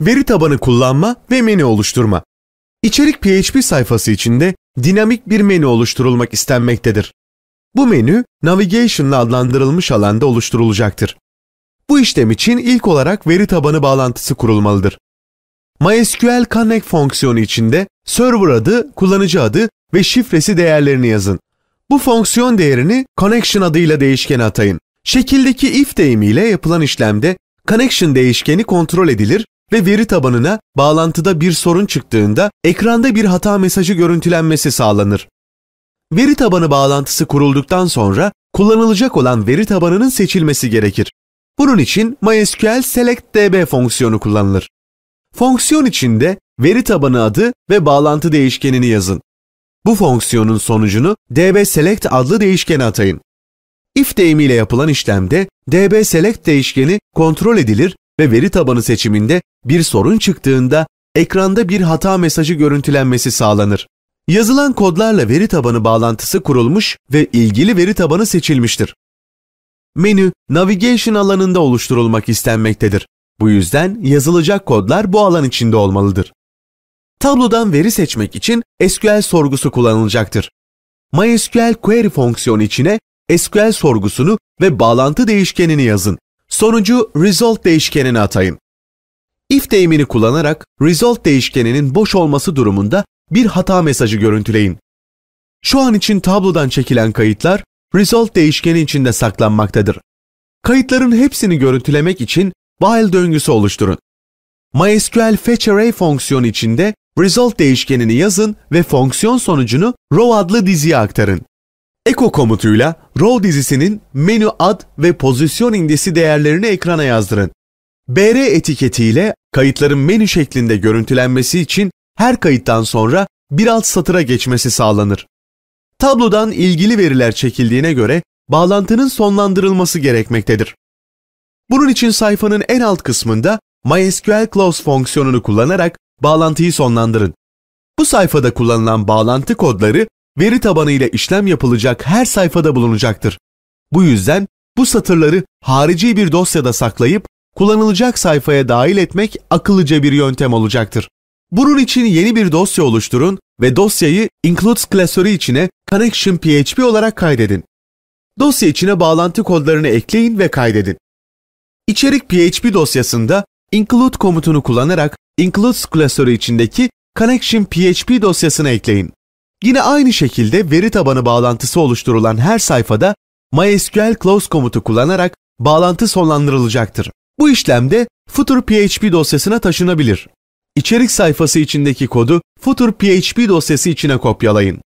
veri tabanı kullanma ve menü oluşturma. İçerik PHP sayfası içinde dinamik bir menü oluşturulmak istenmektedir. Bu menü Navigation adlandırılmış alanda oluşturulacaktır. Bu işlem için ilk olarak veri tabanı bağlantısı kurulmalıdır. MySQL Connect fonksiyonu içinde server adı, kullanıcı adı ve şifresi değerlerini yazın. Bu fonksiyon değerini connection adıyla değişkene atayın. Şekildeki if deyimiyle yapılan işlemde connection değişkeni kontrol edilir ve veri tabanına bağlantıda bir sorun çıktığında ekranda bir hata mesajı görüntülenmesi sağlanır. Veri tabanı bağlantısı kurulduktan sonra kullanılacak olan veri tabanının seçilmesi gerekir. Bunun için MySQL Select DB fonksiyonu kullanılır. Fonksiyon içinde veri tabanı adı ve bağlantı değişkenini yazın. Bu fonksiyonun sonucunu dbSelect adlı değişkene atayın. If deyimiyle yapılan işlemde dbSelect değişkeni kontrol edilir ve veri tabanı seçiminde bir sorun çıktığında ekranda bir hata mesajı görüntülenmesi sağlanır. Yazılan kodlarla veri tabanı bağlantısı kurulmuş ve ilgili veri tabanı seçilmiştir. Menü Navigation alanında oluşturulmak istenmektedir. Bu yüzden yazılacak kodlar bu alan içinde olmalıdır. Tablodan veri seçmek için SQL sorgusu kullanılacaktır. MySQL query fonksiyonu içine SQL sorgusunu ve bağlantı değişkenini yazın. Sonucu result değişkenine atayın. If deyimini kullanarak result değişkeninin boş olması durumunda bir hata mesajı görüntüleyin. Şu an için tablodan çekilen kayıtlar result değişkeni içinde saklanmaktadır. Kayıtların hepsini görüntülemek için while döngüsü oluşturun. MySQL fetch array fonksiyonu içinde result değişkenini yazın ve fonksiyon sonucunu row adlı diziye aktarın. Eko komutuyla row dizisinin menü ad ve pozisyon indisi değerlerini ekrana yazdırın. BR etiketiyle kayıtların menü şeklinde görüntülenmesi için her kayıttan sonra bir alt satıra geçmesi sağlanır. Tablodan ilgili veriler çekildiğine göre bağlantının sonlandırılması gerekmektedir. Bunun için sayfanın en alt kısmında MySQL Close fonksiyonunu kullanarak bağlantıyı sonlandırın. Bu sayfada kullanılan bağlantı kodları veri tabanı ile işlem yapılacak her sayfada bulunacaktır. Bu yüzden bu satırları harici bir dosyada saklayıp kullanılacak sayfaya dahil etmek akıllıca bir yöntem olacaktır. Bunun için yeni bir dosya oluşturun ve dosyayı includes klasörü içine connection.php olarak kaydedin. Dosya içine bağlantı kodlarını ekleyin ve kaydedin. İçerik PHP dosyasında include komutunu kullanarak includes klasörü içindeki connection.php dosyasını ekleyin. Yine aynı şekilde veri tabanı bağlantısı oluşturulan her sayfada MySQL close komutu kullanarak bağlantı sonlandırılacaktır. Bu işlemde footer PHP dosyasına taşınabilir. İçerik sayfası içindeki kodu footer PHP dosyası içine kopyalayın.